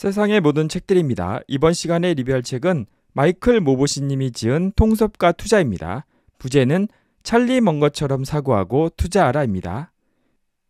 세상의 모든 책들입니다. 이번 시간에 리뷰할 책은 마이클 모보시님이 지은 통섭과 투자입니다. 부제는 찰리 먼 것처럼 사고하고 투자하라입니다.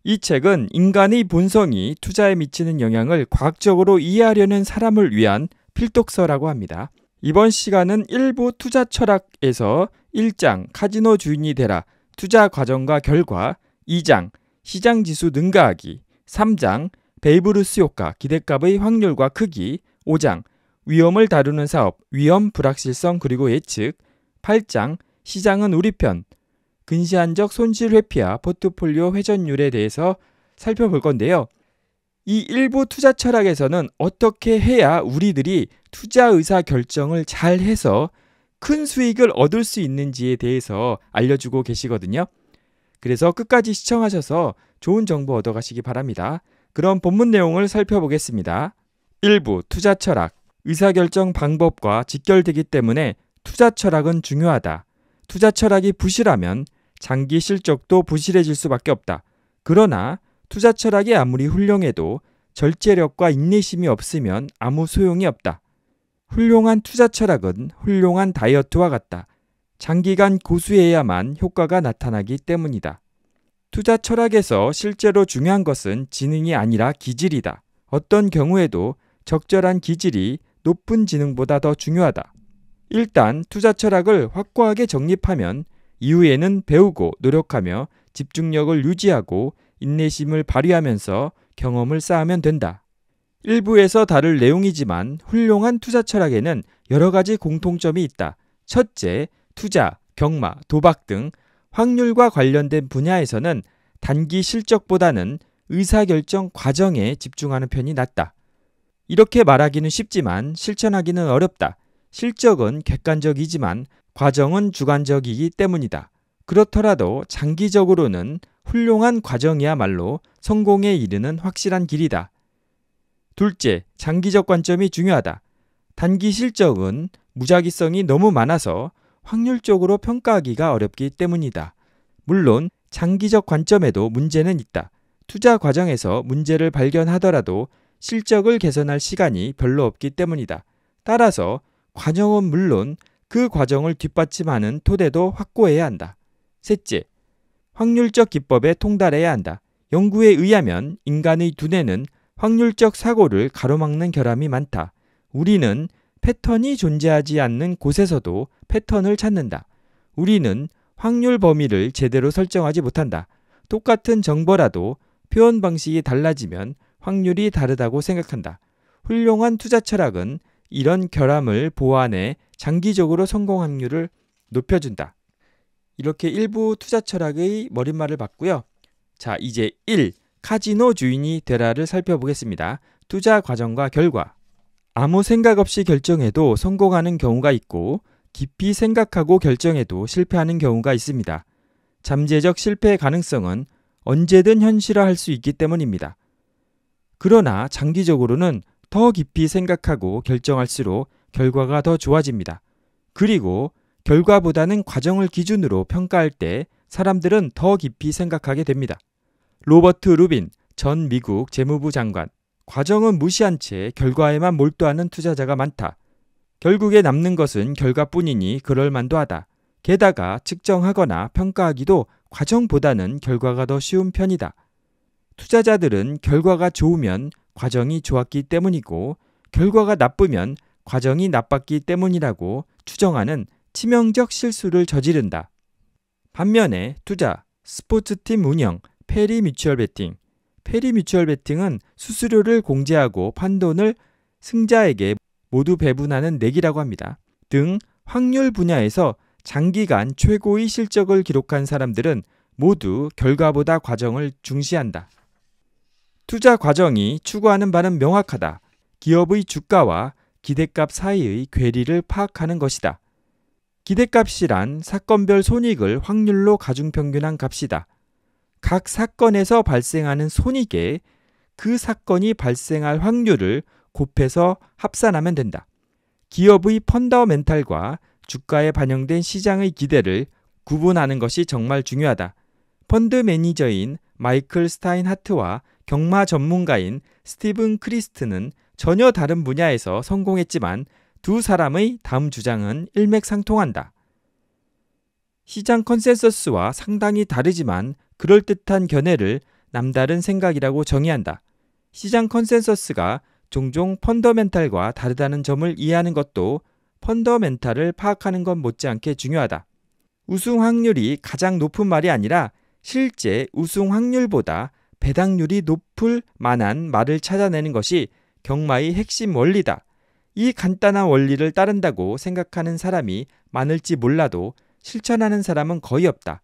이 책은 인간의 본성이 투자에 미치는 영향을 과학적으로 이해하려는 사람을 위한 필독서라고 합니다. 이번 시간은 일부 투자 철학에서 1장 카지노 주인이 되라 투자 과정과 결과 2장 시장 지수 능가하기 3장 베이브루스 효과, 기대값의 확률과 크기, 5장, 위험을 다루는 사업, 위험, 불확실성 그리고 예측, 8장, 시장은 우리 편, 근시안적 손실 회피와 포트폴리오 회전율에 대해서 살펴볼 건데요. 이 일부 투자 철학에서는 어떻게 해야 우리들이 투자 의사 결정을 잘 해서 큰 수익을 얻을 수 있는지에 대해서 알려주고 계시거든요. 그래서 끝까지 시청하셔서 좋은 정보 얻어가시기 바랍니다. 그럼 본문 내용을 살펴보겠습니다. 1부 투자 철학 의사결정 방법과 직결되기 때문에 투자 철학은 중요하다. 투자 철학이 부실하면 장기 실적도 부실해질 수밖에 없다. 그러나 투자 철학이 아무리 훌륭해도 절제력과 인내심이 없으면 아무 소용이 없다. 훌륭한 투자 철학은 훌륭한 다이어트와 같다. 장기간 고수해야만 효과가 나타나기 때문이다. 투자 철학에서 실제로 중요한 것은 지능이 아니라 기질이다. 어떤 경우에도 적절한 기질이 높은 지능보다 더 중요하다. 일단 투자 철학을 확고하게 정립하면 이후에는 배우고 노력하며 집중력을 유지하고 인내심을 발휘하면서 경험을 쌓으면 된다. 일부에서 다룰 내용이지만 훌륭한 투자 철학에는 여러 가지 공통점이 있다. 첫째, 투자, 경마, 도박 등 확률과 관련된 분야에서는 단기 실적보다는 의사결정 과정에 집중하는 편이 낫다. 이렇게 말하기는 쉽지만 실천하기는 어렵다. 실적은 객관적이지만 과정은 주관적이기 때문이다. 그렇더라도 장기적으로는 훌륭한 과정이야말로 성공에 이르는 확실한 길이다. 둘째, 장기적 관점이 중요하다. 단기 실적은 무작위성이 너무 많아서 확률적으로 평가하기가 어렵기 때문이다. 물론 장기적 관점에도 문제는 있다. 투자 과정에서 문제를 발견하더라도 실적을 개선할 시간이 별로 없기 때문이다. 따라서 과정은 물론 그 과정을 뒷받침하는 토대도 확고해야 한다. 셋째, 확률적 기법에 통달해야 한다. 연구에 의하면 인간의 두뇌는 확률적 사고를 가로막는 결함이 많다. 우리는 패턴이 존재하지 않는 곳에서도 패턴을 찾는다. 우리는 확률 범위를 제대로 설정하지 못한다. 똑같은 정보라도 표현 방식이 달라지면 확률이 다르다고 생각한다. 훌륭한 투자 철학은 이런 결함을 보완해 장기적으로 성공 확률을 높여준다. 이렇게 일부 투자 철학의 머릿말을 봤고요. 자, 이제 1. 카지노 주인이 되라를 살펴보겠습니다. 투자 과정과 결과. 아무 생각 없이 결정해도 성공하는 경우가 있고 깊이 생각하고 결정해도 실패하는 경우가 있습니다. 잠재적 실패의 가능성은 언제든 현실화할 수 있기 때문입니다. 그러나 장기적으로는 더 깊이 생각하고 결정할수록 결과가 더 좋아집니다. 그리고 결과보다는 과정을 기준으로 평가할 때 사람들은 더 깊이 생각하게 됩니다. 로버트 루빈 전 미국 재무부 장관 과정은 무시한 채 결과에만 몰두하는 투자자가 많다. 결국에 남는 것은 결과뿐이니 그럴만도 하다. 게다가 측정하거나 평가하기도 과정보다는 결과가 더 쉬운 편이다. 투자자들은 결과가 좋으면 과정이 좋았기 때문이고 결과가 나쁘면 과정이 나빴기 때문이라고 추정하는 치명적 실수를 저지른다. 반면에 투자, 스포츠팀 운영, 페리 뮤추얼 베팅, 페리 뮤추얼 베팅은 수수료를 공제하고 판돈을 승자에게 모두 배분하는 내기라고 합니다. 등 확률 분야에서 장기간 최고의 실적을 기록한 사람들은 모두 결과보다 과정을 중시한다. 투자 과정이 추구하는 바는 명확하다. 기업의 주가와 기대값 사이의 괴리를 파악하는 것이다. 기대값이란 사건별 손익을 확률로 가중평균한 값이다. 각 사건에서 발생하는 손익에 그 사건이 발생할 확률을 곱해서 합산하면 된다. 기업의 펀더멘탈과 주가에 반영된 시장의 기대를 구분하는 것이 정말 중요하다. 펀드 매니저인 마이클 스타인 하트와 경마 전문가인 스티븐 크리스트는 전혀 다른 분야에서 성공했지만 두 사람의 다음 주장은 일맥상통한다. 시장 컨센서스와 상당히 다르지만 그럴듯한 견해를 남다른 생각이라고 정의한다. 시장 컨센서스가 종종 펀더멘탈과 다르다는 점을 이해하는 것도 펀더멘탈을 파악하는 것 못지않게 중요하다. 우승 확률이 가장 높은 말이 아니라 실제 우승 확률보다 배당률이 높을 만한 말을 찾아내는 것이 경마의 핵심 원리다. 이 간단한 원리를 따른다고 생각하는 사람이 많을지 몰라도 실천하는 사람은 거의 없다.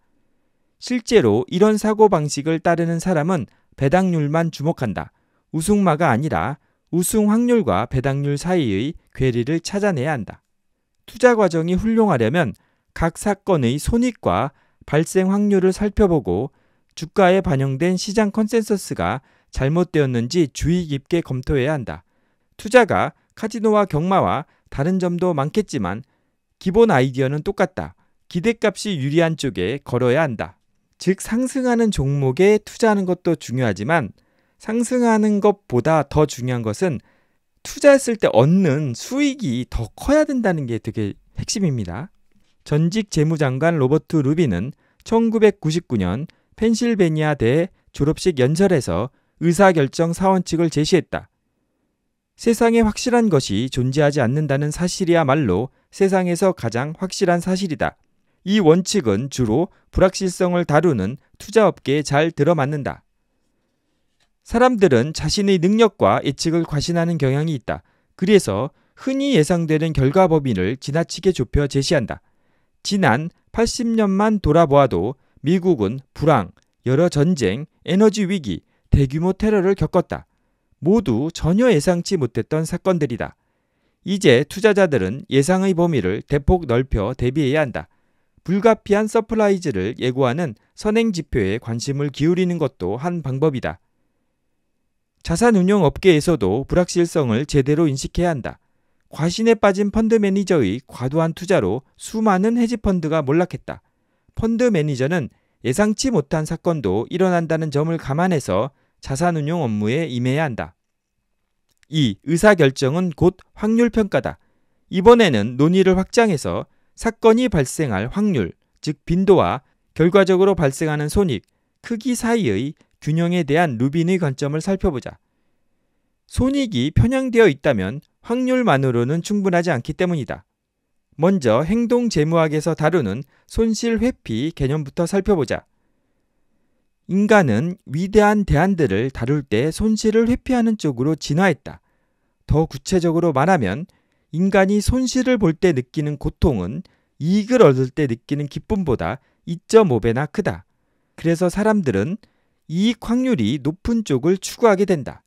실제로 이런 사고 방식을 따르는 사람은 배당률만 주목한다. 우승마가 아니라 우승 확률과 배당률 사이의 괴리를 찾아내야 한다. 투자 과정이 훌륭하려면 각 사건의 손익과 발생 확률을 살펴보고 주가에 반영된 시장 컨센서스가 잘못되었는지 주의 깊게 검토해야 한다. 투자가 카지노와 경마와 다른 점도 많겠지만 기본 아이디어는 똑같다. 기대값이 유리한 쪽에 걸어야 한다. 즉 상승하는 종목에 투자하는 것도 중요하지만 상승하는 것보다 더 중요한 것은 투자했을 때 얻는 수익이 더 커야 된다는 게 되게 핵심입니다. 전직 재무장관 로버트 루비는 1999년 펜실베니아 대 졸업식 연설에서 의사결정 사원칙을 제시했다. 세상에 확실한 것이 존재하지 않는다는 사실이야말로 세상에서 가장 확실한 사실이다. 이 원칙은 주로 불확실성을 다루는 투자업계에 잘 들어맞는다. 사람들은 자신의 능력과 예측을 과신하는 경향이 있다. 그래서 흔히 예상되는 결과 범위를 지나치게 좁혀 제시한다. 지난 80년만 돌아보아도 미국은 불황, 여러 전쟁, 에너지 위기, 대규모 테러를 겪었다. 모두 전혀 예상치 못했던 사건들이다. 이제 투자자들은 예상의 범위를 대폭 넓혀 대비해야 한다. 불가피한 서프라이즈를 예고하는 선행 지표에 관심을 기울이는 것도 한 방법이다. 자산 운용 업계에서도 불확실성을 제대로 인식해야 한다. 과신에 빠진 펀드 매니저의 과도한 투자로 수많은 헤지펀드가 몰락했다. 펀드 매니저는 예상치 못한 사건도 일어난다는 점을 감안해서 자산 운용 업무에 임해야 한다. 2. 의사결정은 곧 확률평가다. 이번에는 논의를 확장해서 사건이 발생할 확률, 즉 빈도와 결과적으로 발생하는 손익, 크기 사이의 균형에 대한 루빈의 관점을 살펴보자. 손익이 편향되어 있다면 확률만으로는 충분하지 않기 때문이다. 먼저 행동 재무학에서 다루는 손실 회피 개념부터 살펴보자. 인간은 위대한 대안들을 다룰 때 손실을 회피하는 쪽으로 진화했다. 더 구체적으로 말하면 인간이 손실을 볼 때 느끼는 고통은 이익을 얻을 때 느끼는 기쁨보다 2.5배나 크다. 그래서 사람들은 이익 확률이 높은 쪽을 추구하게 된다.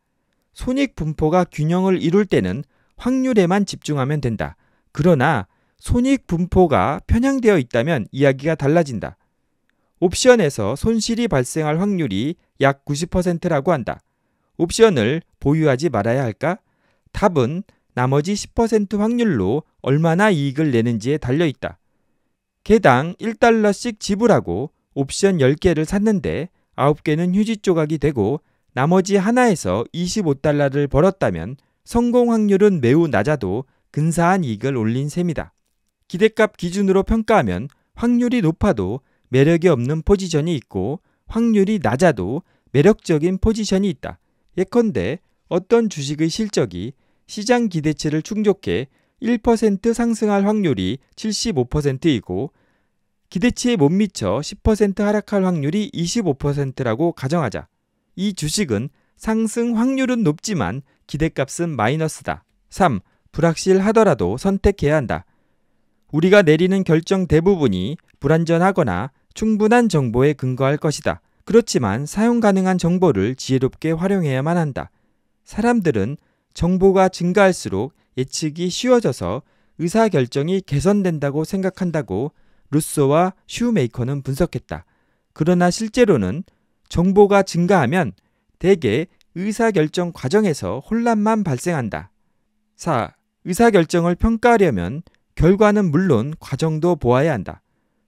손익 분포가 균형을 이룰 때는 확률에만 집중하면 된다. 그러나 손익 분포가 편향되어 있다면 이야기가 달라진다. 옵션에서 손실이 발생할 확률이 약 90%라고 한다. 옵션을 보유하지 말아야 할까? 답은 나머지 10% 확률로 얼마나 이익을 내는지에 달려 있다. 개당 1달러씩 지불하고 옵션 10개를 샀는데 9개는 휴지 조각이 되고 나머지 하나에서 25달러를 벌었다면 성공 확률은 매우 낮아도 근사한 이익을 올린 셈이다. 기대값 기준으로 평가하면 확률이 높아도 매력이 없는 포지션이 있고 확률이 낮아도 매력적인 포지션이 있다. 예컨대 어떤 주식의 실적이 시장 기대치를 충족해 1% 상승할 확률이 75%이고 기대치에 못 미쳐 10% 하락할 확률이 25%라고 가정하자. 이 주식은 상승 확률은 높지만 기대값은 마이너스다. 3. 불확실하더라도 선택해야 한다. 우리가 내리는 결정 대부분이 불완전하거나 충분한 정보에 근거할 것이다. 그렇지만 사용 가능한 정보를 지혜롭게 활용해야만 한다. 사람들은 정보가 증가할수록 예측이 쉬워져서 의사결정이 개선된다고 생각한다고 루소와 슈메이커는 분석했다. 그러나 실제로는 정보가 증가하면 대개 의사결정 과정에서 혼란만 발생한다. 4. 의사결정을 평가하려면 결과는 물론 과정도 보아야 한다.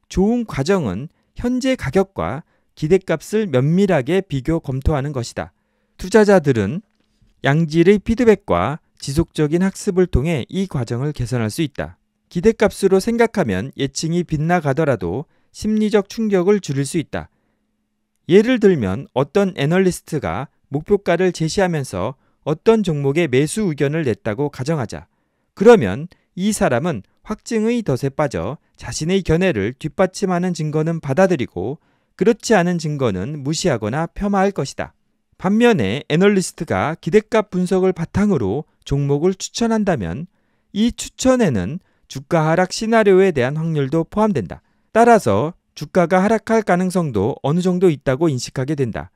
좋은 과정은 현재 가격과 기대값을 면밀하게 비교 검토하는 것이다. 투자자들은 양질의 피드백과 지속적인 학습을 통해 이 과정을 개선할 수 있다. 기대값으로 생각하면 예측이 빗나가더라도 심리적 충격을 줄일 수 있다. 예를 들면 어떤 애널리스트가 목표가를 제시하면서 어떤 종목의 매수 의견을 냈다고 가정하자. 그러면 이 사람은 확증의 덫에 빠져 자신의 견해를 뒷받침하는 증거는 받아들이고 그렇지 않은 증거는 무시하거나 폄하할 것이다. 반면에 애널리스트가 기대값 분석을 바탕으로 종목을 추천한다면 이 추천에는 주가 하락 시나리오에 대한 확률도 포함된다. 따라서 주가가 하락할 가능성도 어느 정도 있다고 인식하게 된다.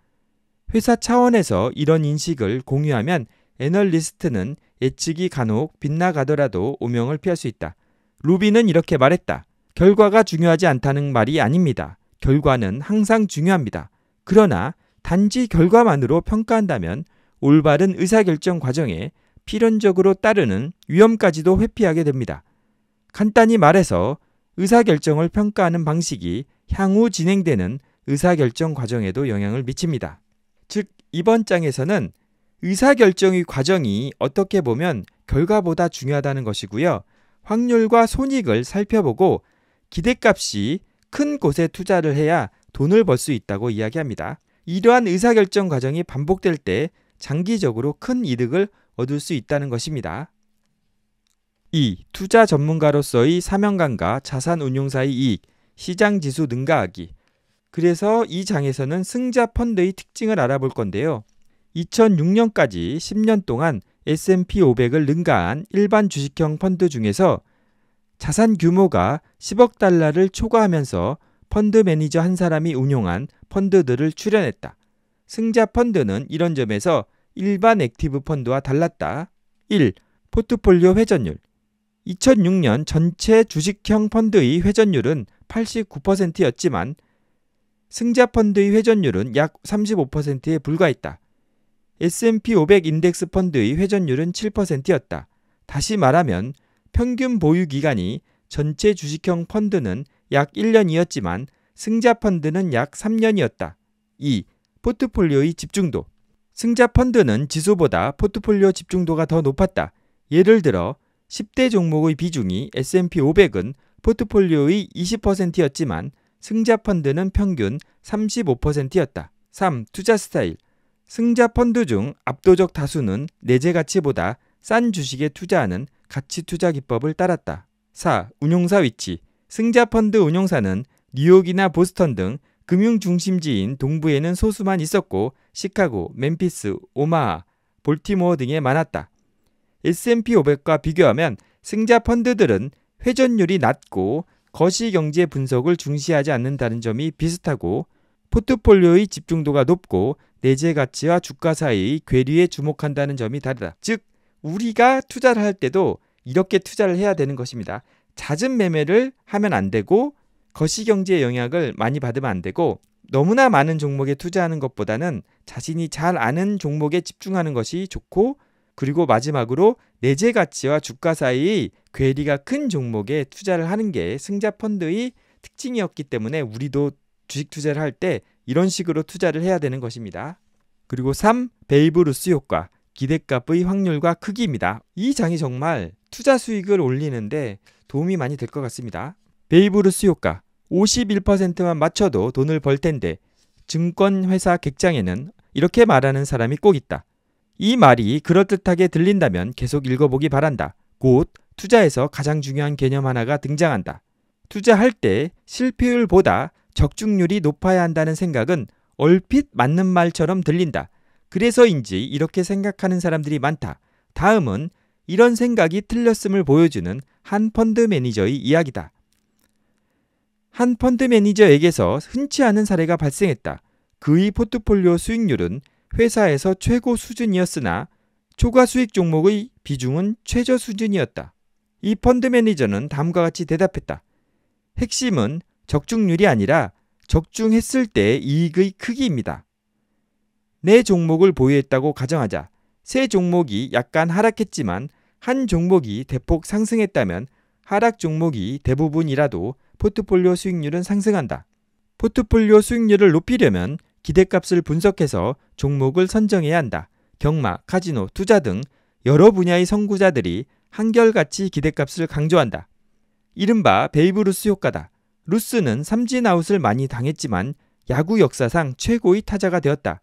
회사 차원에서 이런 인식을 공유하면 애널리스트는 예측이 간혹 빗나가더라도 오명을 피할 수 있다. 루비는 이렇게 말했다. 결과가 중요하지 않다는 말이 아닙니다. 결과는 항상 중요합니다. 그러나 단지 결과만으로 평가한다면 올바른 의사결정 과정에 필연적으로 따르는 위험까지도 회피하게 됩니다. 간단히 말해서 의사결정을 평가하는 방식이 향후 진행되는 의사결정 과정에도 영향을 미칩니다. 즉, 이번 장에서는 의사결정의 과정이 어떻게 보면 결과보다 중요하다는 것이고요. 확률과 손익을 살펴보고 기대값이 큰 곳에 투자를 해야 돈을 벌 수 있다고 이야기합니다. 이러한 의사결정 과정이 반복될 때 장기적으로 큰 이득을 얻을 수 있다는 것입니다. 2. 투자 전문가로서의 사명감과 자산 운용사의 이익, 시장 지수 능가하기. 그래서 이 장에서는 승자 펀드의 특징을 알아볼 건데요. 2006년까지 10년 동안 S&P 500을 능가한 일반 주식형 펀드 중에서 자산 규모가 10억 달러를 초과하면서 펀드 매니저 한 사람이 운용한 펀드들을 출연했다. 승자 펀드는 이런 점에서 일반 액티브 펀드와 달랐다. 1. 포트폴리오 회전율. 2006년 전체 주식형 펀드의 회전율은 89%였지만 승자 펀드의 회전율은 약 35%에 불과했다. S&P 500 인덱스 펀드의 회전율은 7%였다. 다시 말하면 평균 보유 기간이 전체 주식형 펀드는 약 1년이었지만 승자 펀드는 약 3년이었다. 2. 포트폴리오의 집중도. 승자 펀드는 지수보다 포트폴리오 집중도가 더 높았다. 예를 들어 10대 종목의 비중이 S&P 500은 포트폴리오의 20%였지만 승자 펀드는 평균 35%였다. 3. 투자 스타일. 승자 펀드 중 압도적 다수는 내재 가치보다 싼 주식에 투자하는 가치 투자 기법을 따랐다. 4. 운용사 위치. 승자 펀드 운용사는 뉴욕이나 보스턴 등 금융 중심지인 동부에는 소수만 있었고 시카고, 멤피스, 오마하, 볼티모어 등에 많았다. S&P 500과 비교하면 승자 펀드들은 회전율이 낮고 거시 경제 분석을 중시하지 않는다는 점이 비슷하고 포트폴리오의 집중도가 높고 내재 가치와 주가 사이의 괴리에 주목한다는 점이 다르다. 즉 우리가 투자를 할 때도 이렇게 투자를 해야 되는 것입니다. 잦은 매매를 하면 안 되고 거시경제의 영향을 많이 받으면 안 되고 너무나 많은 종목에 투자하는 것보다는 자신이 잘 아는 종목에 집중하는 것이 좋고 그리고 마지막으로 내재 가치와 주가 사이 괴리가 큰 종목에 투자를 하는 게 승자 펀드의 특징이었기 때문에 우리도 주식 투자를 할 때 이런 식으로 투자를 해야 되는 것입니다. 그리고 3. 베이브 루스 효과. 기대값의 확률과 크기입니다. 이 장이 정말 투자 수익을 올리는데 도움이 많이 될 것 같습니다. 베이브루스 효과 51%만 맞춰도 돈을 벌 텐데 증권회사 객장에는 이렇게 말하는 사람이 꼭 있다. 이 말이 그럴듯하게 들린다면 계속 읽어보기 바란다. 곧 투자에서 가장 중요한 개념 하나가 등장한다. 투자할 때 실패율보다 적중률이 높아야 한다는 생각은 얼핏 맞는 말처럼 들린다. 그래서인지 이렇게 생각하는 사람들이 많다. 다음은 이런 생각이 틀렸음을 보여주는 한 펀드 매니저의 이야기다. 한 펀드 매니저에게서 흔치 않은 사례가 발생했다. 그의 포트폴리오 수익률은 회사에서 최고 수준이었으나 초과 수익 종목의 비중은 최저 수준이었다. 이 펀드 매니저는 다음과 같이 대답했다. 핵심은 적중률이 아니라 적중했을 때 이익의 크기입니다. 네 종목을 보유했다고 가정하자 세 종목이 약간 하락했지만 한 종목이 대폭 상승했다면 하락 종목이 대부분이라도 포트폴리오 수익률은 상승한다. 포트폴리오 수익률을 높이려면 기대값을 분석해서 종목을 선정해야 한다. 경마, 카지노, 투자 등 여러 분야의 선구자들이 한결같이 기대값을 강조한다. 이른바 베이브루스 효과다. 루스는 삼진아웃을 많이 당했지만 야구 역사상 최고의 타자가 되었다.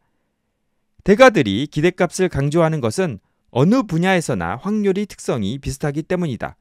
대가들이 기대값을 강조하는 것은 어느 분야에서나 확률이 특성이 비슷하기 때문이다.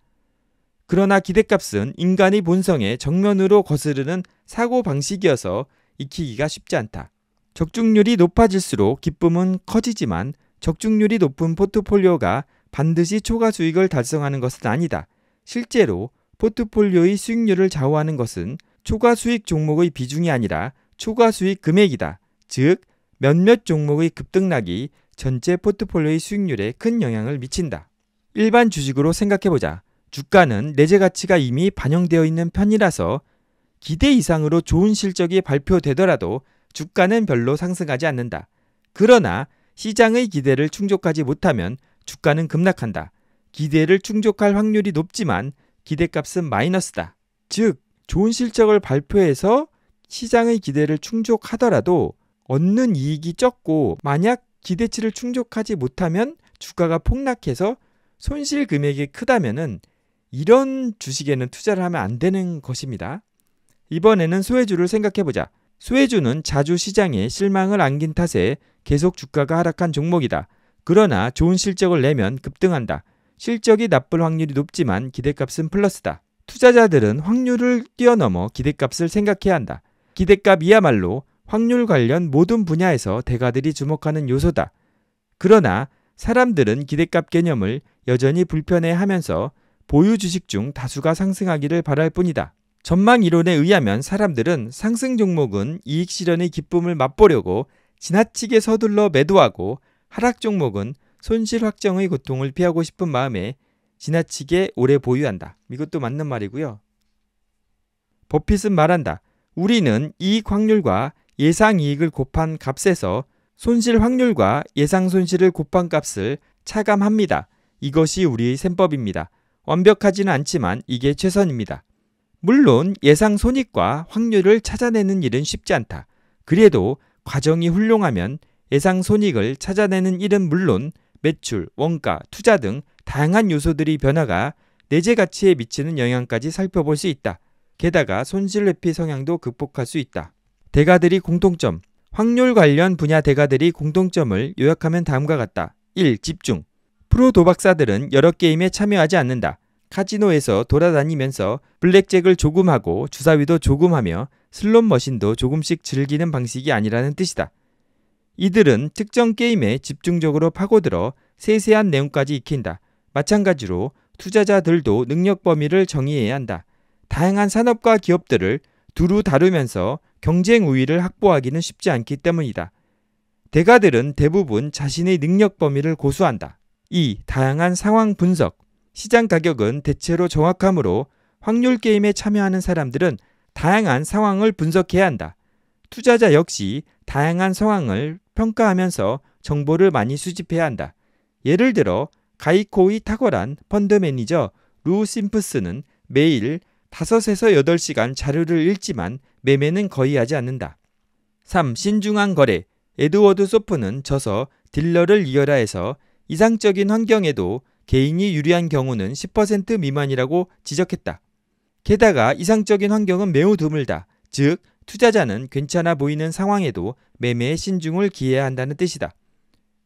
그러나 기대값은 인간의 본성에 정면으로 거스르는 사고 방식이어서 익히기가 쉽지 않다. 적중률이 높아질수록 기쁨은 커지지만 적중률이 높은 포트폴리오가 반드시 초과 수익을 달성하는 것은 아니다. 실제로 포트폴리오의 수익률을 좌우하는 것은 초과 수익 종목의 비중이 아니라 초과 수익 금액이다. 즉, 몇몇 종목의 급등락이 전체 포트폴리오의 수익률에 큰 영향을 미친다. 일반 주식으로 생각해보자. 주가는 내재 가치가 이미 반영되어 있는 편이라서 기대 이상으로 좋은 실적이 발표되더라도 주가는 별로 상승하지 않는다. 그러나 시장의 기대를 충족하지 못하면 주가는 급락한다. 기대를 충족할 확률이 높지만 기대값은 마이너스다. 즉, 좋은 실적을 발표해서 시장의 기대를 충족하더라도 얻는 이익이 적고 만약 기대치를 충족하지 못하면 주가가 폭락해서 손실 금액이 크다면은 이런 주식에는 투자를 하면 안 되는 것입니다. 이번에는 소외주를 생각해 보자. 소외주는 자주 시장에 실망을 안긴 탓에 계속 주가가 하락한 종목이다. 그러나 좋은 실적을 내면 급등한다. 실적이 나쁠 확률이 높지만 기대값은 플러스다. 투자자들은 확률을 뛰어넘어 기대값을 생각해야 한다. 기대값이야말로 확률 관련 모든 분야에서 대가들이 주목하는 요소다. 그러나 사람들은 기대값 개념을 여전히 불편해 하면서 보유 주식 중 다수가 상승하기를 바랄 뿐이다. 전망 이론에 의하면 사람들은 상승 종목은 이익 실현의 기쁨을 맛보려고 지나치게 서둘러 매도하고 하락 종목은 손실 확정의 고통을 피하고 싶은 마음에 지나치게 오래 보유한다. 이것도 맞는 말이고요. 버핏은 말한다. 우리는 이익 확률과 예상 이익을 곱한 값에서 손실 확률과 예상 손실을 곱한 값을 차감합니다. 이것이 우리 의 셈법입니다. 완벽하지는 않지만 이게 최선입니다. 물론 예상 손익과 확률을 찾아내는 일은 쉽지 않다. 그래도 과정이 훌륭하면 예상 손익을 찾아내는 일은 물론 매출, 원가, 투자 등 다양한 요소들이 변화가 내재 가치에 미치는 영향까지 살펴볼 수 있다. 게다가 손실 회피 성향도 극복할 수 있다. 대가들이 공통점. 확률 관련 분야 대가들이 공통점을 요약하면 다음과 같다. 1. 집중. 프로 도박사들은 여러 게임에 참여하지 않는다. 카지노에서 돌아다니면서 블랙잭을 조금 하고 주사위도 조금 하며 슬롯 머신도 조금씩 즐기는 방식이 아니라는 뜻이다. 이들은 특정 게임에 집중적으로 파고들어 세세한 내용까지 익힌다. 마찬가지로 투자자들도 능력 범위를 정의해야 한다. 다양한 산업과 기업들을 두루 다루면서 경쟁 우위를 확보하기는 쉽지 않기 때문이다. 대가들은 대부분 자신의 능력 범위를 고수한다. 2. 다양한 상황 분석. 시장 가격은 대체로 정확하므로 확률 게임에 참여하는 사람들은 다양한 상황을 분석해야 한다. 투자자 역시 다양한 상황을 평가하면서 정보를 많이 수집해야 한다. 예를 들어 가이코의 탁월한 펀드 매니저 루 심프스는 매일 5에서 8시간 자료를 읽지만 매매는 거의 하지 않는다. 3. 신중한 거래. 에드워드 소프는 저서 딜러를 이어라에서 이상적인 환경에도 개인이 유리한 경우는 10% 미만이라고 지적했다. 게다가 이상적인 환경은 매우 드물다. 즉, 투자자는 괜찮아 보이는 상황에도 매매에 신중을 기해야 한다는 뜻이다.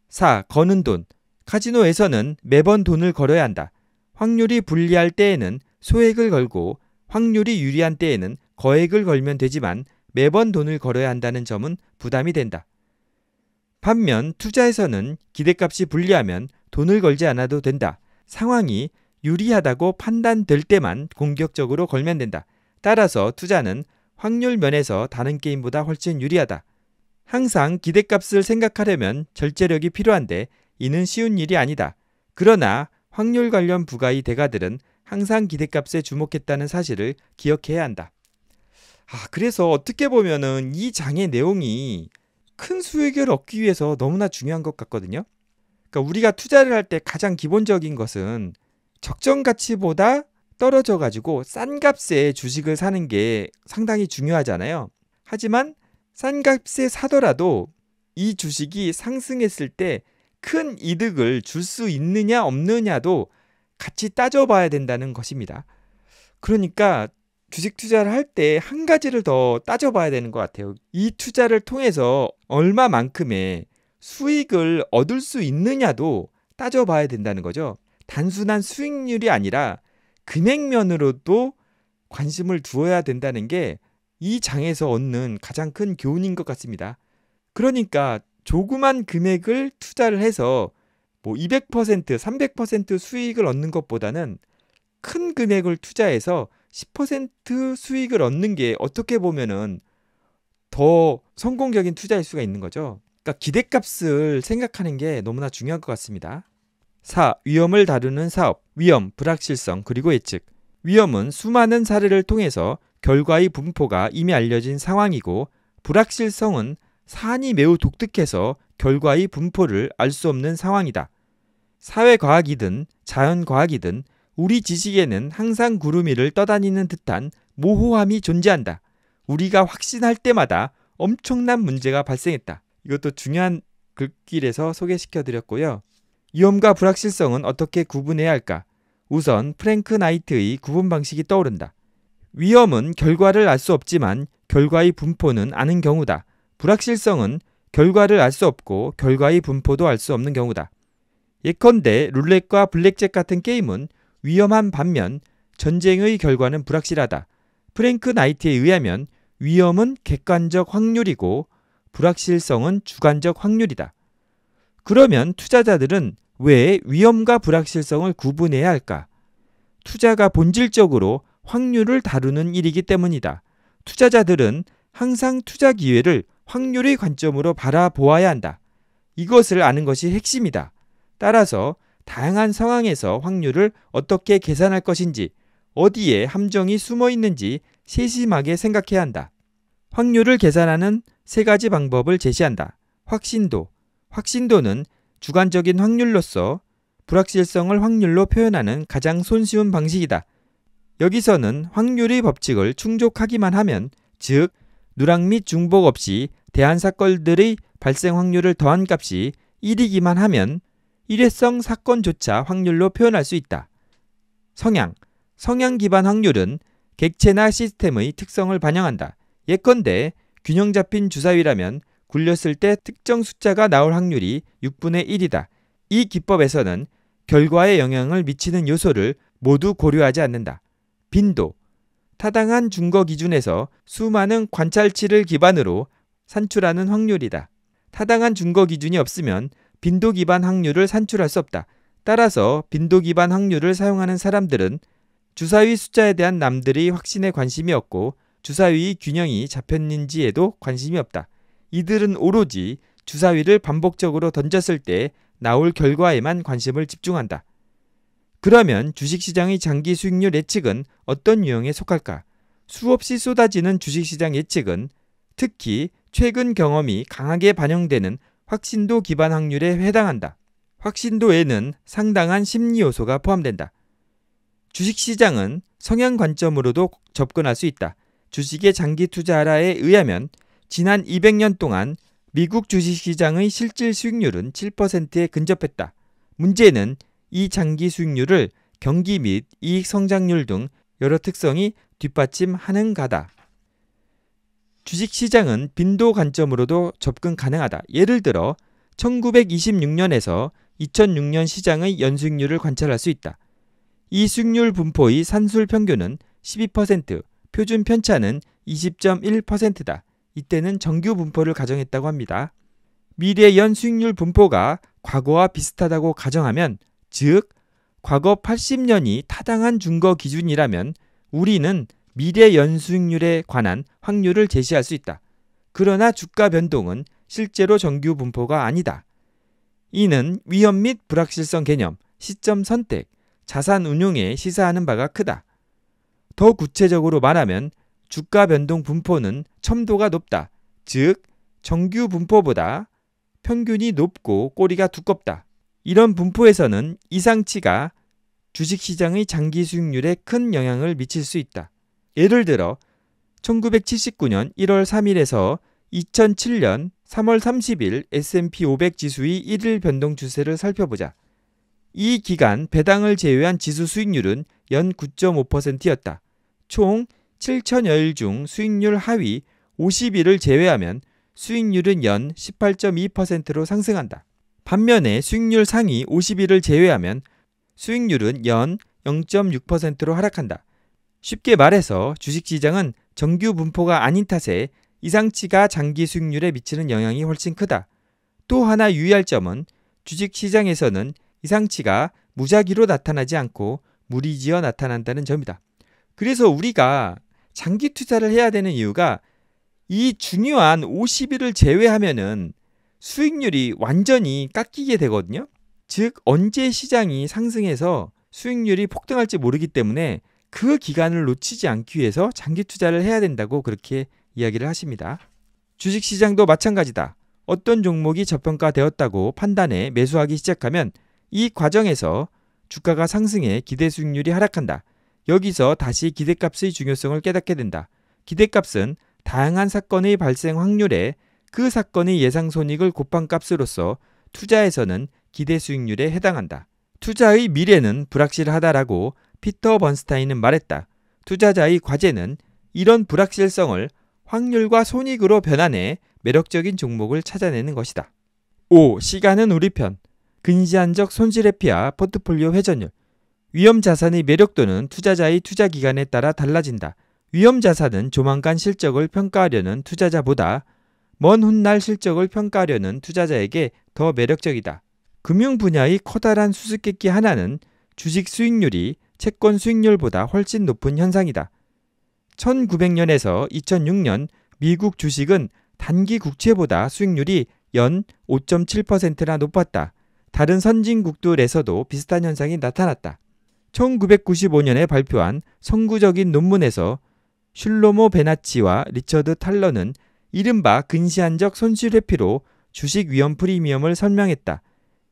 4. 거는 돈. 카지노에서는 매번 돈을 걸어야 한다. 확률이 불리할 때에는 소액을 걸고 확률이 유리한 때에는 거액을 걸면 되지만 매번 돈을 걸어야 한다는 점은 부담이 된다. 반면 투자에서는 기대값이 불리하면 돈을 걸지 않아도 된다. 상황이 유리하다고 판단될 때만 공격적으로 걸면 된다. 따라서 투자는 확률 면에서 다른 게임보다 훨씬 유리하다. 항상 기대값을 생각하려면 절제력이 필요한데 이는 쉬운 일이 아니다. 그러나 확률 관련 부가의 대가들은 항상 기대값에 주목했다는 사실을 기억해야 한다. 아, 그래서 어떻게 보면은 이 장의 내용이 큰 수익을 얻기 위해서 너무나 중요한 것 같거든요. 그러니까 우리가 투자를 할 때 가장 기본적인 것은 적정 가치보다 떨어져 가지고 싼 값에 주식을 사는 게 상당히 중요하잖아요. 하지만 싼 값에 사더라도 이 주식이 상승했을 때 큰 이득을 줄 수 있느냐 없느냐도 같이 따져봐야 된다는 것입니다. 그러니까 주식 투자를 할 때 한 가지를 더 따져봐야 되는 것 같아요. 이 투자를 통해서 얼마만큼의 수익을 얻을 수 있느냐도 따져봐야 된다는 거죠. 단순한 수익률이 아니라 금액면으로도 관심을 두어야 된다는 게 이 장에서 얻는 가장 큰 교훈인 것 같습니다. 그러니까 조그만 금액을 투자를 해서 뭐 200%, 300% 수익을 얻는 것보다는 큰 금액을 투자해서 10% 수익을 얻는 게 어떻게 보면은 더 성공적인 투자일 수가 있는 거죠. 그러니까 기대값을 생각하는 게 너무나 중요한 것 같습니다. 4. 위험을 다루는 사업. 위험, 불확실성, 그리고 예측. 위험은 수많은 사례를 통해서 결과의 분포가 이미 알려진 상황이고 불확실성은 사안이 매우 독특해서 결과의 분포를 알 수 없는 상황이다. 사회과학이든 자연과학이든 우리 지식에는 항상 구름 위를 떠다니는 듯한 모호함이 존재한다. 우리가 확신할 때마다 엄청난 문제가 발생했다. 이것도 중요한 글길에서 소개시켜 드렸고요. 위험과 불확실성은 어떻게 구분해야 할까? 우선 프랭크 나이트의 구분 방식이 떠오른다. 위험은 결과를 알 수 없지만 결과의 분포는 아는 경우다. 불확실성은 결과를 알 수 없고 결과의 분포도 알 수 없는 경우다. 예컨대 룰렛과 블랙잭 같은 게임은 위험한 반면 전쟁의 결과는 불확실하다. 프랭크 나이트에 의하면 위험은 객관적 확률이고 불확실성은 주관적 확률이다. 그러면 투자자들은 왜 위험과 불확실성을 구분해야 할까? 투자가 본질적으로 확률을 다루는 일이기 때문이다. 투자자들은 항상 투자 기회를 확률의 관점으로 바라보아야 한다. 이것을 아는 것이 핵심이다. 따라서 다양한 상황에서 확률을 어떻게 계산할 것인지, 어디에 함정이 숨어 있는지 세심하게 생각해야 한다. 확률을 계산하는 세 가지 방법을 제시한다. 확신도. 확신도는 주관적인 확률로서 불확실성을 확률로 표현하는 가장 손쉬운 방식이다. 여기서는 확률의 법칙을 충족하기만 하면, 즉, 누락 및 중복 없이 대한 사건들의 발생 확률을 더한 값이 1이기만 하면 일회성 사건조차 확률로 표현할 수 있다. 성향, 성향 기반 확률은 객체나 시스템의 특성을 반영한다. 예컨대 균형 잡힌 주사위라면 굴렸을 때 특정 숫자가 나올 확률이 6분의 1이다. 이 기법에서는 결과에 영향을 미치는 요소를 모두 고려하지 않는다. 빈도. 타당한 준거 기준에서 수많은 관찰치를 기반으로 산출하는 확률이다. 타당한 준거 기준이 없으면 빈도 기반 확률을 산출할 수 없다. 따라서 빈도 기반 확률을 사용하는 사람들은 주사위 숫자에 대한 남들이 확신에 관심이 없고 주사위 균형이 잡혔는지에도 관심이 없다. 이들은 오로지 주사위를 반복적으로 던졌을 때 나올 결과에만 관심을 집중한다. 그러면 주식시장의 장기 수익률 예측은 어떤 유형에 속할까? 수없이 쏟아지는 주식시장 예측은 특히 최근 경험이 강하게 반영되는 확신도 기반 확률에 해당한다. 확신도에는 상당한 심리 요소가 포함된다. 주식시장은 성향 관점으로도 접근할 수 있다. 주식의 장기 투자 하라에 의하면 지난 200년 동안 미국 주식시장의 실질 수익률은 7%에 근접했다. 문제는 이 장기 수익률을 경기 및 이익 성장률 등 여러 특성이 뒷받침하는가다. 주식시장은 빈도 관점으로도 접근 가능하다. 예를 들어 1926년에서 2006년 시장의 연수익률을 관찰할 수 있다. 이 수익률 분포의 산술 평균은 12%, 표준 편차는 20.1%다. 이때는 정규 분포를 가정했다고 합니다. 미래 연 수익률 분포가 과거와 비슷하다고 가정하면, 즉, 과거 80년이 타당한 준거 기준이라면 우리는 미래 연수익률에 관한 확률을 제시할 수 있다. 그러나 주가 변동은 실제로 정규 분포가 아니다. 이는 위험 및 불확실성 개념, 시점 선택, 자산 운용에 시사하는 바가 크다. 더 구체적으로 말하면 주가 변동 분포는 첨도가 높다. 즉, 정규 분포보다 평균이 높고 꼬리가 두껍다. 이런 분포에서는 이상치가 주식시장의 장기 수익률에 큰 영향을 미칠 수 있다. 예를 들어 1979년 1월 3일에서 2007년 3월 30일 S&P 500 지수의 일일 변동 추세를 살펴보자. 이 기간 배당을 제외한 지수 수익률은 연 9.5%였다. 총 7천여일 중 수익률 하위 50일을 제외하면 수익률은 연 18.2%로 상승한다. 반면에 수익률 상위 50일을 제외하면 수익률은 연 0.6%로 하락한다. 쉽게 말해서 주식시장은 정규 분포가 아닌 탓에 이상치가 장기 수익률에 미치는 영향이 훨씬 크다. 또 하나 유의할 점은 주식시장에서는 이상치가 무작위로 나타나지 않고 무리지어 나타난다는 점이다. 그래서 우리가 장기 투자를 해야 되는 이유가 이 중요한 50일을 제외하면은 수익률이 완전히 깎이게 되거든요. 즉 언제 시장이 상승해서 수익률이 폭등할지 모르기 때문에 그 기간을 놓치지 않기 위해서 장기 투자를 해야 된다고 그렇게 이야기를 하십니다. 주식 시장도 마찬가지다. 어떤 종목이 저평가되었다고 판단해 매수하기 시작하면 이 과정에서 주가가 상승해 기대 수익률이 하락한다. 여기서 다시 기대값의 중요성을 깨닫게 된다. 기대값은 다양한 사건의 발생 확률에 그 사건의 예상 손익을 곱한 값으로서 투자에서는 기대 수익률에 해당한다. 투자의 미래는 불확실하다라고 피터 번스타인은 말했다. 투자자의 과제는 이런 불확실성을 확률과 손익으로 변환해 매력적인 종목을 찾아내는 것이다. 5. 시간은 우리 편. 근시안적 손실 회피와 포트폴리오 회전율. 위험 자산의 매력도는 투자자의 투자 기간에 따라 달라진다. 위험 자산은 조만간 실적을 평가하려는 투자자보다 먼 훗날 실적을 평가하려는 투자자에게 더 매력적이다. 금융 분야의 커다란 수수께끼 하나는 주식 수익률이 채권 수익률보다 훨씬 높은 현상이다. 1900년에서 2006년 미국 주식은 단기 국채보다 수익률이 연 5.7%나 높았다. 다른 선진국들에서도 비슷한 현상이 나타났다. 1995년에 발표한 선구적인 논문에서 슐로모 베나치와 리처드 탈러는 이른바 근시안적 손실회피로 주식 위험 프리미엄을 설명했다.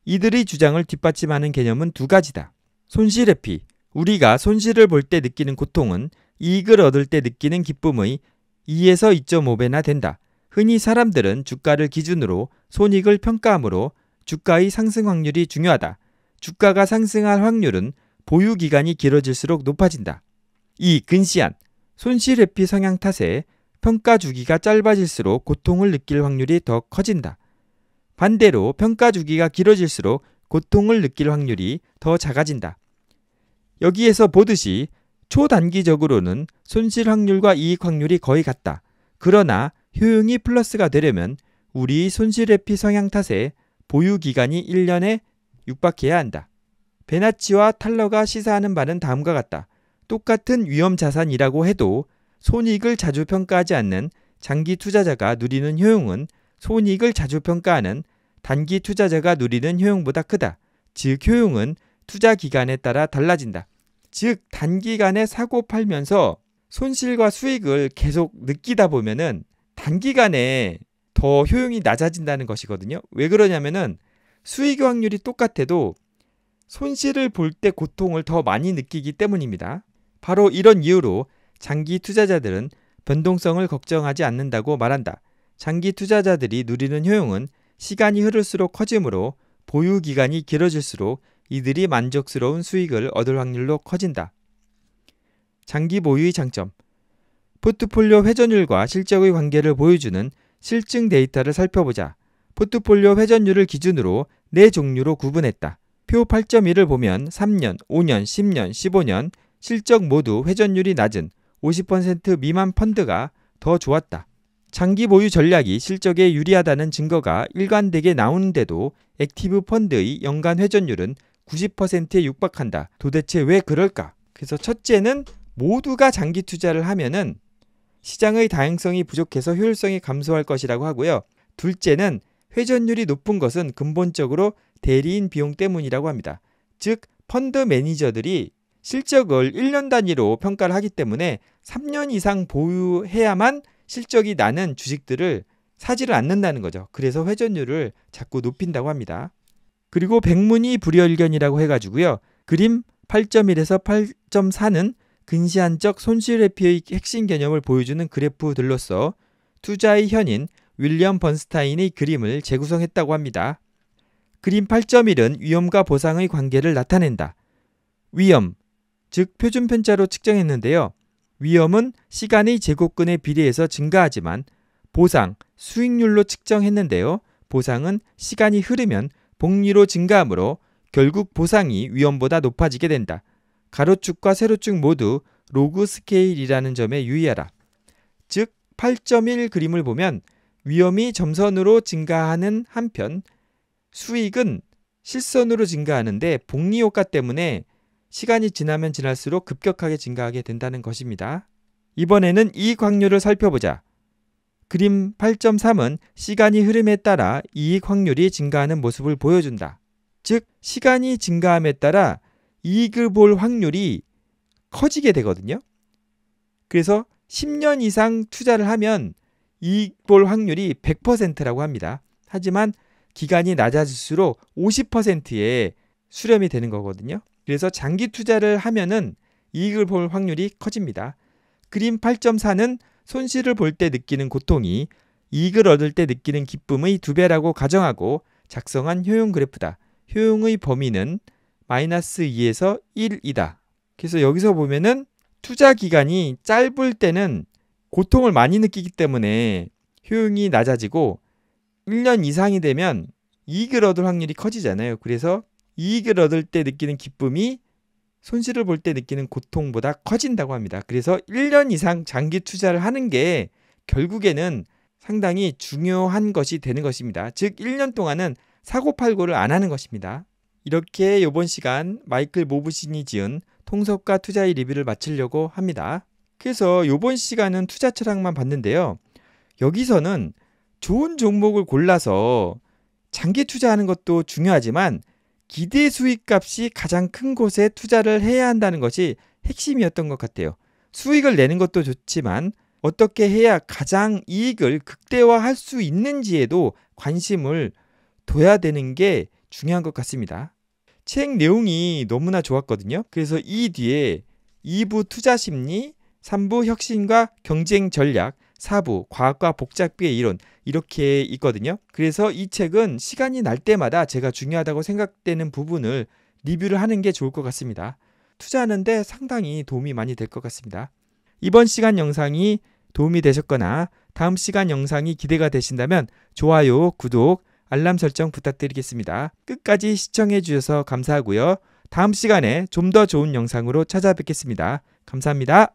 이들의 주장을 뒷받침하는 개념은 두 가지다. 손실회피, 우리가 손실을 볼 때 느끼는 고통은 이익을 얻을 때 느끼는 기쁨의 2에서 2.5배나 된다. 흔히 사람들은 주가를 기준으로 손익을 평가하므로 주가의 상승 확률이 중요하다. 주가가 상승할 확률은 보유 기간이 길어질수록 높아진다. 이 근시안 손실 회피 성향 탓에 평가 주기가 짧아질수록 고통을 느낄 확률이 더 커진다. 반대로 평가 주기가 길어질수록 고통을 느낄 확률이 더 작아진다. 여기에서 보듯이 초단기적으로는 손실 확률과 이익 확률이 거의 같다. 그러나 효용이 플러스가 되려면 우리 손실회피 성향 탓에 보유 기간이 1년에 육박해야 한다. 베나치와 탈러가 시사하는 바는 다음과 같다. 똑같은 위험 자산이라고 해도 손익을 자주 평가하지 않는 장기 투자자가 누리는 효용은 손익을 자주 평가하는 단기 투자자가 누리는 효용보다 크다. 즉 효용은 투자 기간에 따라 달라진다. 즉 단기간에 사고 팔면서 손실과 수익을 계속 느끼다 보면은 단기간에 더 효용이 낮아진다는 것이거든요. 왜 그러냐면은 수익 확률이 똑같아도 손실을 볼 때 고통을 더 많이 느끼기 때문입니다. 바로 이런 이유로 장기 투자자들은 변동성을 걱정하지 않는다고 말한다. 장기 투자자들이 누리는 효용은 시간이 흐를수록 커지므로 보유 기간이 길어질수록 이들이 만족스러운 수익을 얻을 확률로 커진다. 장기 보유의 장점 포트폴리오 회전율과 실적의 관계를 보여주는 실증 데이터를 살펴보자. 포트폴리오 회전율을 기준으로 네 종류로 구분했다. 표 8.1을 보면 3년, 5년, 10년, 15년 실적 모두 회전율이 낮은 50% 미만 펀드가 더 좋았다. 장기 보유 전략이 실적에 유리하다는 증거가 일관되게 나오는데도 액티브 펀드의 연간 회전율은 90%에 육박한다. 도대체 왜 그럴까? 그래서 첫째는 모두가 장기 투자를 하면은 시장의 다양성이 부족해서 효율성이 감소할 것이라고 하고요. 둘째는 회전율이 높은 것은 근본적으로 대리인 비용 때문이라고 합니다. 즉 펀드 매니저들이 실적을 1년 단위로 평가를 하기 때문에 3년 이상 보유해야만 실적이 나는 주식들을 사지를 않는다는 거죠. 그래서 회전율을 자꾸 높인다고 합니다. 그리고 백문이 불여일견이라고 해가지고요. 그림 8.1에서 8.4는 근시안적 손실회피의 핵심 개념을 보여주는 그래프들로서 투자의 현인 윌리엄 번스타인의 그림을 재구성했다고 합니다. 그림 8.1은 위험과 보상의 관계를 나타낸다. 위험, 즉 표준 편차로 측정했는데요. 위험은 시간의 제곱근에 비례해서 증가하지만 보상, 수익률로 측정했는데요. 보상은 시간이 흐르면 복리로 증가하므로 결국 보상이 위험보다 높아지게 된다. 가로축과 세로축 모두 로그 스케일이라는 점에 유의하라. 즉 8.1 그림을 보면 위험이 점선으로 증가하는 한편 수익은 실선으로 증가하는데 복리 효과 때문에 시간이 지나면 지날수록 급격하게 증가하게 된다는 것입니다. 이번에는 이 광률을 살펴보자. 그림 8.3은 시간이 흐름에 따라 이익 확률이 증가하는 모습을 보여준다. 즉, 시간이 증가함에 따라 이익을 볼 확률이 커지게 되거든요. 그래서 10년 이상 투자를 하면 이익 볼 확률이 100%라고 합니다. 하지만 기간이 낮아질수록 50%의 수렴이 되는 거거든요. 그래서 장기 투자를 하면은 이익을 볼 확률이 커집니다. 그림 8.4는 손실을 볼 때 느끼는 고통이 이익을 얻을 때 느끼는 기쁨의 두 배라고 가정하고 작성한 효용 그래프다. 효용의 범위는 마이너스 2에서 1이다. 그래서 여기서 보면은 투자 기간이 짧을 때는 고통을 많이 느끼기 때문에 효용이 낮아지고 1년 이상이 되면 이익을 얻을 확률이 커지잖아요. 그래서 이익을 얻을 때 느끼는 기쁨이 손실을 볼 때 느끼는 고통보다 커진다고 합니다. 그래서 1년 이상 장기 투자를 하는 게 결국에는 상당히 중요한 것이 되는 것입니다. 즉 1년 동안은 사고팔고를 안 하는 것입니다. 이렇게 이번 시간 마이클 모브신이 지은 통섭과 투자의 리뷰를 마치려고 합니다. 그래서 이번 시간은 투자 철학만 봤는데요. 여기서는 좋은 종목을 골라서 장기 투자하는 것도 중요하지만 기대 수익 값이 가장 큰 곳에 투자를 해야 한다는 것이 핵심이었던 것 같아요. 수익을 내는 것도 좋지만 어떻게 해야 가장 이익을 극대화할 수 있는지에도 관심을 둬야 되는 게 중요한 것 같습니다. 책 내용이 너무나 좋았거든요. 그래서 이 뒤에 2부 투자 심리, 3부 혁신과 경쟁 전략, 사부, 과학과 복잡비의 이론 이렇게 있거든요. 그래서 이 책은 시간이 날 때마다 제가 중요하다고 생각되는 부분을 리뷰를 하는 게 좋을 것 같습니다. 투자하는데 상당히 도움이 많이 될 것 같습니다. 이번 시간 영상이 도움이 되셨거나 다음 시간 영상이 기대가 되신다면 좋아요, 구독, 알람 설정 부탁드리겠습니다. 끝까지 시청해 주셔서 감사하고요. 다음 시간에 좀 더 좋은 영상으로 찾아뵙겠습니다. 감사합니다.